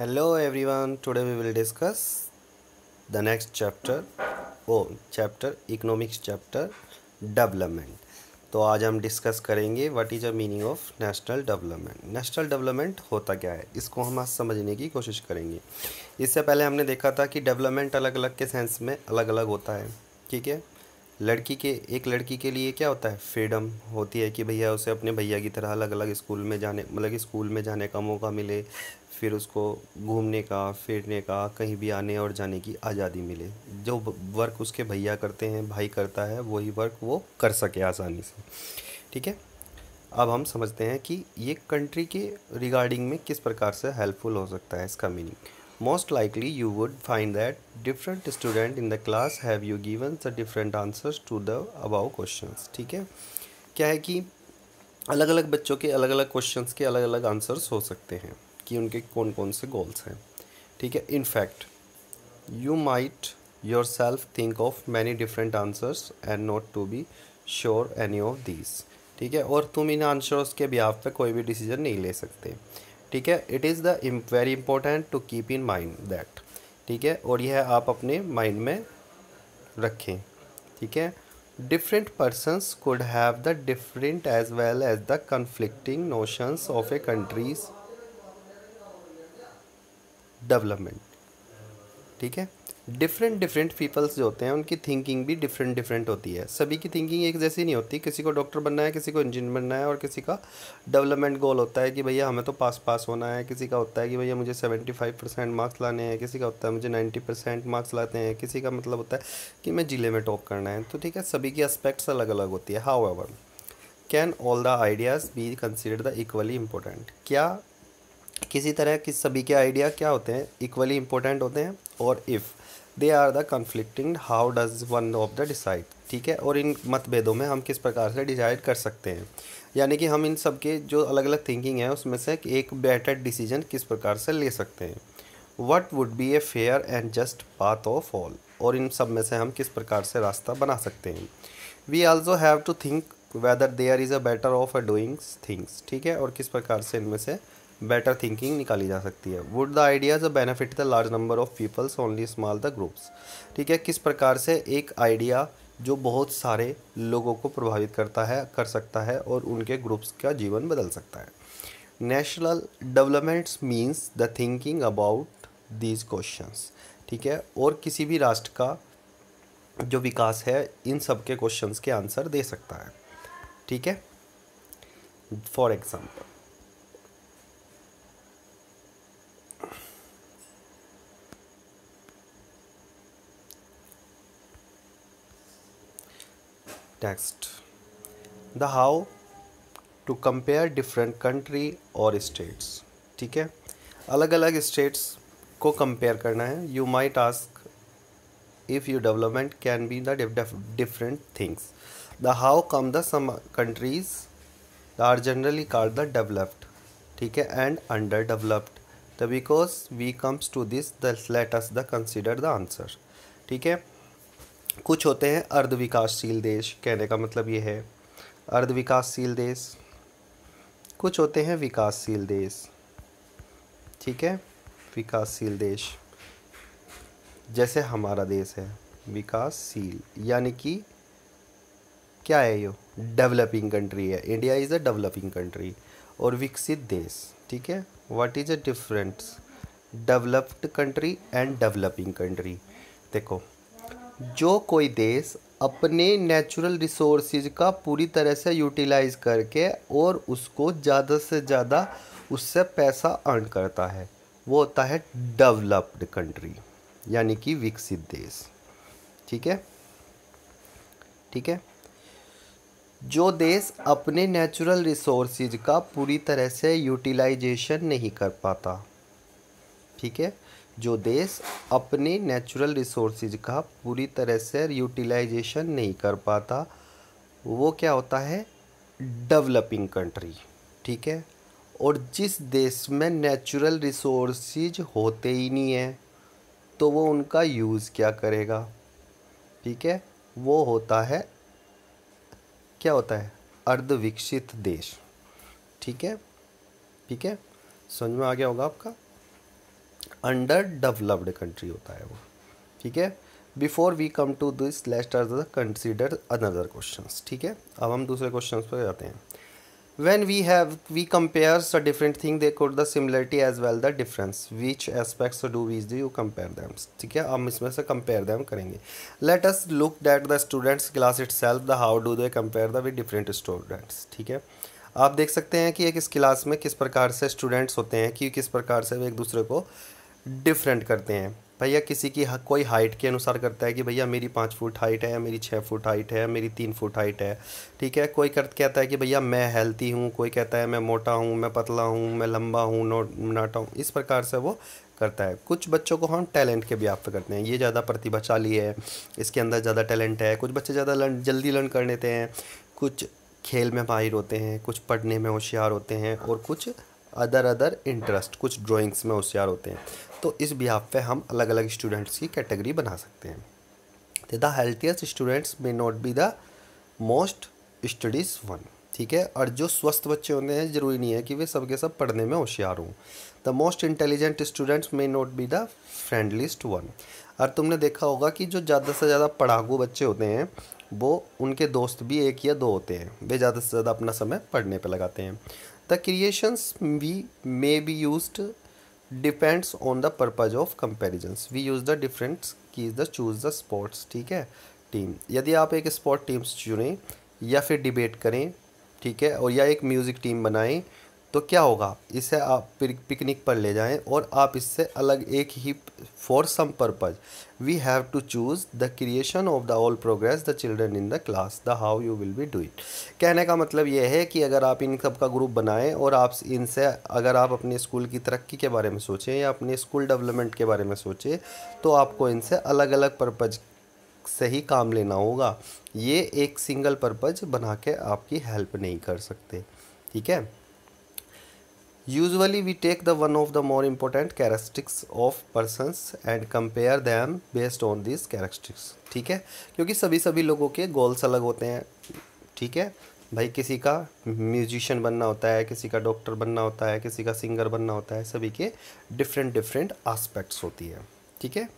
Hello everyone today we will discuss the next chapter uh chapter economics chapter development तो आज हम discuss करेंगे what is a meaning of national development national development होता क्या है इसको हम आज समझने की कोशिश करेंगे इससे पहले हमने देखा था कि डेवलपमेंट अलग अलग के सेंस में अलग अलग होता है ठीक है लड़की के एक लड़की के लिए क्या होता है फ्रीडम होती है कि भैया उसे अपने भैया की तरह अलग अलग स्कूल में जाने मतलब स्कूल में जाने का मौका मिले फिर उसको घूमने का फिरने का कहीं भी आने और जाने की आज़ादी मिले जो वर्क उसके भैया करते हैं भाई करता है वही वर्क वो कर सके आसानी से ठीक है अब हम समझते हैं कि ये कंट्री के रिगार्डिंग में किस प्रकार से हेल्पफुल हो सकता है इसका meaning most likely you would find that different student in the class have you given the different answers to the above questions ठीक है क्या है कि अलग अलग बच्चों के अलग अलग क्वेश्चंस के अलग अलग आंसर्स हो सकते हैं कि उनके कौन कौन से गोल्स हैं ठीक है in fact you might yourself think of many different answers and not to be sure any of these ठीक है और तुम इन आंसर्स के बिहाफ पे कोई भी डिसीजन नहीं ले सकते ठीक है it is the very important to keep in mind that ठीक है और यह आप अपने माइंड में रखें ठीक है different persons could have the different as well as the conflicting notions of a country's development ठीक है डिफरेंट डिफरेंट पीपल्स जो होते हैं उनकी थिंकिंग भी डिफरेंट डिफरेंट होती है सभी की थिंकिंग एक जैसी नहीं होती किसी को डॉक्टर बनना है किसी को इंजीनियर बनना है और किसी का डेवलपमेंट गोल होता है कि भैया हमें तो पास पास होना है किसी का होता है कि भैया मुझे सेवेंटी फाइव परसेंट मार्क्स लाने हैं किसी का होता है मुझे नाइन्टी परसेंट मार्क्स लाते हैं किसी का मतलब होता है कि मैं ज़िले में टॉप करना है तो ठीक है सभी की एस्पेक्ट्स अलग अलग होती है however can all the ideas be consider the equally important क्या किसी तरह कि सभी के आइडिया क्या होते हैं इक्वली इम्पोर्टेंट होते हैं और if they are the conflicting how does one of the decide ठीक है और इन मतभेदों में हम किस प्रकार से डिसाइड कर सकते हैं यानी कि हम इन सब के जो अलग अलग थिंकिंग है उसमें से एक बेटर डिसीजन किस प्रकार से ले सकते हैं what would be a fair and just path of all और इन सब में से हम किस प्रकार से रास्ता बना सकते हैं we also have to think whether there is a better of a doings things ठीक है और किस प्रकार से इनमें से बेटर थिंकिंग निकाली जा सकती है would the ideas benefit the large number of peoples only small the groups ठीक है किस प्रकार से एक आइडिया जो बहुत सारे लोगों को प्रभावित करता है कर सकता है और उनके ग्रुप्स का जीवन बदल सकता है national developments means the thinking about these questions ठीक है और किसी भी राष्ट्र का जो विकास है इन सब के क्वेश्चंस के आंसर दे सकता है ठीक है for example Next, the how to compare different country or states. ठीक है अलग अलग states को compare करना है You might ask if your development can be the different things. The how come the some countries are generally called the developed. ठीक है and underdeveloped. The because we comes to this the let us the consider the answer. ठीक है कुछ होते हैं अर्ध विकासशील देश कहने का मतलब ये है अर्ध विकासशील देश कुछ होते हैं विकासशील देश ठीक है विकासशील देश जैसे हमारा देश है विकासशील यानी कि क्या है यो डेवलपिंग कंट्री है India is a developing country और विकसित देश ठीक है what is a difference developed country and developing country देखो जो कोई देश अपने नेचुरल रिसोर्सेज का पूरी तरह से यूटिलाइज करके और उसको ज़्यादा से ज़्यादा उससे पैसा अर्न करता है वो होता है डेवलप्ड कंट्री यानी कि विकसित देश ठीक है ठीक है जो देश अपने नेचुरल रिसोर्सेज का पूरी तरह से यूटिलाइजेशन नहीं कर पाता ठीक है जो देश अपने नेचुरल रिसोर्सेज का पूरी तरह से यूटिलाइजेशन नहीं कर पाता वो क्या होता है डेवलपिंग कंट्री ठीक है और जिस देश में नेचुरल रिसोर्सेज होते ही नहीं हैं तो वो उनका यूज़ क्या करेगा ठीक है वो होता है क्या होता है अर्धविकसित देश ठीक है ठीक है समझ में आ गया होगा आपका अंडर डेवलप्ड कंट्री होता है वो ठीक है before we come to this let are consider another question ठीक है अब हम दूसरे क्वेश्चन पर जाते हैं when we have we compare a different thing they could the similarity as well the difference which aspects do we do you compare them ठीक है हम इसमें से कंपेयर दैम करेंगे let us look that the students class itself the how do they compare the with different students ठीक है आप देख सकते हैं कि एक इस क्लास में किस प्रकार से स्टूडेंट्स होते हैं कि किस प्रकार से वे एक दूसरे को डिफरेंट करते हैं भैया किसी की कोई हाइट के अनुसार करता है कि भैया मेरी पाँच फुट हाइट है मेरी छः फुट हाइट है मेरी तीन फुट हाइट है ठीक है कोई कर कहता है कि भैया मैं हेल्थी हूँ कोई कहता है मैं मोटा हूँ मैं पतला हूँ मैं लंबा हूँ नो नाटा हूँ इस प्रकार से वो करता है कुछ बच्चों को हम टैलेंट के भी आप करते हैं ये ज़्यादा प्रतिभाशाली है इसके अंदर ज़्यादा टैलेंट है कुछ बच्चे ज़्यादा लर्न जल्दी लर्न कर लेते हैं कुछ खेल में माहिर होते हैं कुछ पढ़ने में होशियार होते हैं और कुछ अदर अदर इंटरेस्ट कुछ ड्राइंग्स में होशियार होते हैं तो इस बिहाफ पे हम अलग अलग स्टूडेंट्स की कैटेगरी बना सकते हैं तो the healthiest students may not be the most studious one ठीक है और जो स्वस्थ बच्चे होते हैं ज़रूरी नहीं है कि वे सबके सब पढ़ने में होशियार हों the most intelligent students may not be the friendliest one और तुमने देखा होगा कि जो ज़्यादा से ज़्यादा पढ़ाकू बच्चे होते हैं वो उनके दोस्त भी एक या दो होते हैं वे ज़्यादा से ज़्यादा अपना समय पढ़ने पर लगाते हैं the creations we may be use depends on the purpose of comparisons we use the different is the choose the sports ठीक है टीम यदि आप एक स्पोर्ट टीम्स चुनें या फिर डिबेट करें ठीक है और या एक म्यूज़िक टीम बनाएं तो क्या होगा इसे आप पिकनिक पर ले जाएं और आप इससे अलग एक ही for some purpose we have to choose the creation of the all progress the children in the class the how you will be do it कहने का मतलब यह है कि अगर आप इन सब का ग्रुप बनाएं और आप इनसे अगर आप अपने स्कूल की तरक्की के बारे में सोचें या अपने स्कूल डेवलपमेंट के बारे में सोचें तो आपको इनसे अलग अलग पर्पज़ से ही काम लेना होगा ये एक सिंगल पर्पज़ बना के आपकी हेल्प नहीं कर सकते ठीक है Usually we take the one of the more important characteristics of persons and compare them based on these characteristics ठीक है क्योंकि सभी सभी लोगों के गोल्स अलग होते हैं ठीक है भाई किसी का म्यूजिशियन बनना होता है किसी का डॉक्टर बनना होता है किसी का सिंगर बनना होता है सभी के डिफरेंट डिफरेंट आस्पेक्ट्स होती है ठीक है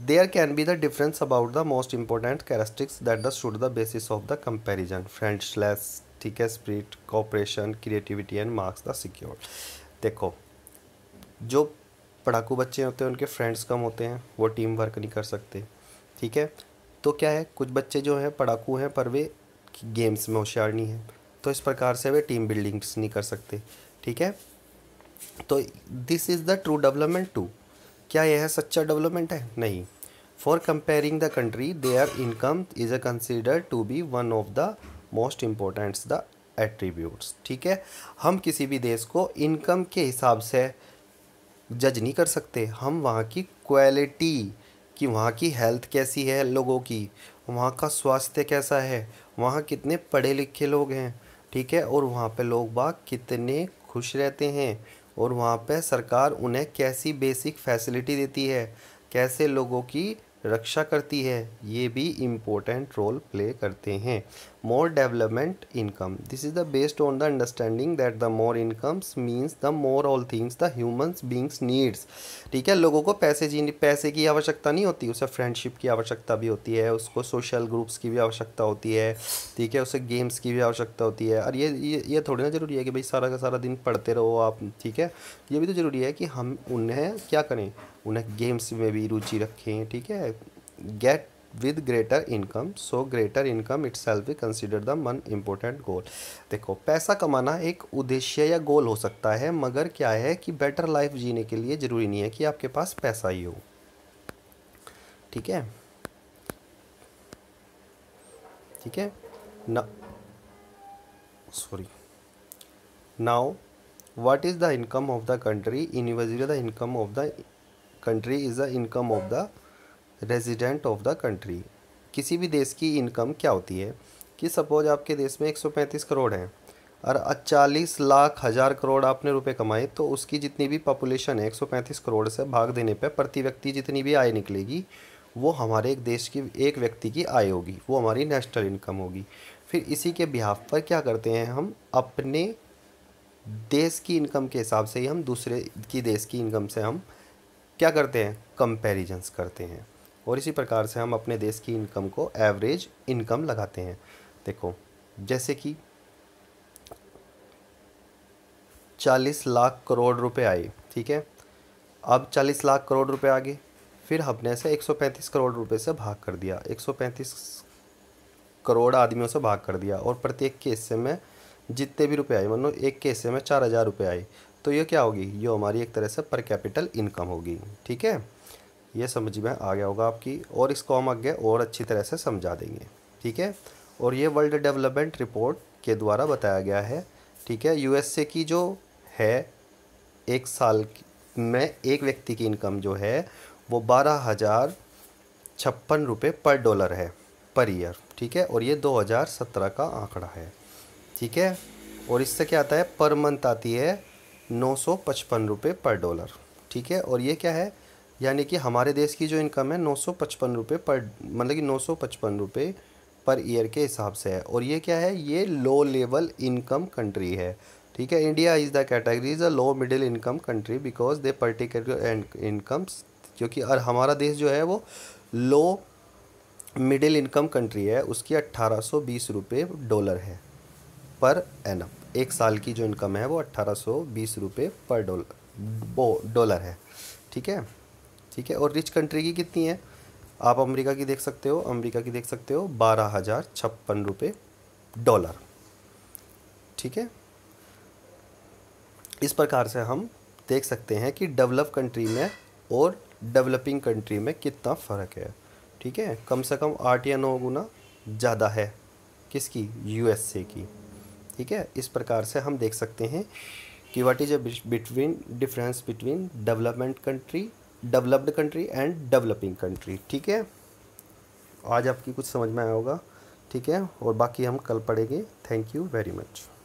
there can be the difference about the most important characteristics that the should the basis of the comparison friendliness ठीक है spirit cooperation creativity and marks the secure देखो जो पढ़ाकू बच्चे होते हैं उनके फ्रेंड्स कम होते हैं वो टीम वर्क नहीं कर सकते ठीक है तो क्या है कुछ बच्चे जो हैं पढ़ाकू हैं पर वे गेम्स में होशियार नहीं हैं तो इस प्रकार से वे टीम बिल्डिंग्स नहीं कर सकते ठीक है तो this is the true development to क्या यह सच्चा डेवलपमेंट है नहीं for comparing the country their income is a consider to be one of the most importants the attributes ठीक है हम किसी भी देश को इनकम के हिसाब से जज नहीं कर सकते हम वहाँ की क्वालिटी कि वहाँ की हेल्थ कैसी है लोगों की वहाँ का स्वास्थ्य कैसा है वहाँ कितने पढ़े लिखे लोग हैं ठीक है और वहाँ पे लोग बाग कितने खुश रहते हैं और वहाँ पे सरकार उन्हें कैसी बेसिक फैसिलिटी देती है कैसे लोगों की रक्षा करती है ये भी इम्पोर्टेंट रोल प्ले करते हैं more development income this is the based on the understanding that the more incomes means the more all things the humans beings needs ठीक है लोगों को पैसे जीने पैसे की आवश्यकता नहीं होती उसे फ्रेंडशिप की आवश्यकता भी होती है उसको सोशल ग्रुप्स की भी आवश्यकता होती है ठीक है उसे गेम्स की भी आवश्यकता होती है और ये ये, ये थोड़ी ना ज़रूरी है कि भाई सारा का सारा दिन पढ़ते रहो आप ठीक है ये भी तो ज़रूरी है कि हम उन्हें क्या करें उन्हें गेम्स में भी रुचि रखें ठीक है get with greater income so greater income itself consider the main important goal देखो पैसा कमाना एक उद्देश्य या गोल हो सकता है मगर क्या है कि बेटर लाइफ जीने के लिए ज़रूरी नहीं है कि आपके पास पैसा ही हो ठीक है ठीक है ना sorry now what is the income of the country in the income of the country is the income of the resident of the country किसी भी देश की इनकम क्या होती है कि सपोज आपके देश में 135 करोड़ हैं और चालीस लाख हज़ार करोड़ आपने रुपए कमाए तो उसकी जितनी भी पॉपुलेशन है 135 करोड़ से भाग देने पर प्रति व्यक्ति जितनी भी आय निकलेगी वो हमारे एक देश की एक व्यक्ति की आय होगी वो हमारी नेशनल इनकम होगी फिर इसी के बिहाफ पर क्या करते हैं हम अपने देश की इनकम के हिसाब से ही हम दूसरे की देश की इनकम से हम क्या करते हैं कंपेरिजन्स करते हैं और इसी प्रकार से हम अपने देश की इनकम को एवरेज इनकम लगाते हैं देखो जैसे कि चालीस लाख करोड़ रुपए आए ठीक है अब चालीस लाख करोड़ रुपए आ गए फिर हमने ऐसे एक सौ पैंतीस करोड़ रुपए से भाग कर दिया एक सौ पैंतीस करोड़ आदमियों से भाग कर दिया और प्रत्येक के हिस्से में जितने भी रुपए आए मानो एक के हिस्से में चार हज़ार रुपये आए तो ये क्या होगी ये हमारी एक तरह से पर कैपिटल इनकम होगी ठीक है ये समझ में आ गया होगा आपकी और इसको हम आगे और अच्छी तरह से समझा देंगे ठीक है और ये वर्ल्ड डेवलपमेंट रिपोर्ट के द्वारा बताया गया है ठीक है यूएसए की जो है एक साल में एक व्यक्ति की इनकम जो है वो बारह हज़ार छप्पन रुपये पर डॉलर है पर ईयर ठीक है और ये 2017 का आंकड़ा है ठीक है और इससे क्या आता है पर मंथ आती है नौ सौ पचपन रुपये पर डॉलर ठीक है और ये क्या है यानी कि हमारे देश की जो इनकम है नौ सौ पचपन रुपये पर मतलब कि नौ सौ पचपन रुपये पर ईयर के हिसाब से है और ये क्या है ये लो लेवल इनकम कंट्री है ठीक है India is the category is a low middle income country because they particular incomes क्योंकि और हमारा देश जो है वो लो मिडिल इनकम कंट्री है उसकी अट्ठारह सौ बीस रुपये डॉलर है पर एनम एक साल की जो इनकम है वो अट्ठारह सौ बीस रुपये पर डॉलर डॉलर है ठीक है ठीक है और रिच कंट्री की कितनी है आप अमेरिका की देख सकते हो अमेरिका की देख सकते हो बारह हज़ार छप्पन रुपये डॉलर ठीक है इस प्रकार से हम देख सकते हैं कि डेवलप कंट्री में और डेवलपिंग कंट्री में कितना फ़र्क है ठीक है कम से कम आठ या नौ गुना ज़्यादा है किसकी यूएसए की ठीक है इस प्रकार से हम देख सकते हैं कि what is a between difference between development country developed country and developing country ठीक है आज आपकी कुछ समझ में आया होगा ठीक है और बाकी हम कल पढ़ेंगे थैंक यू वेरी मच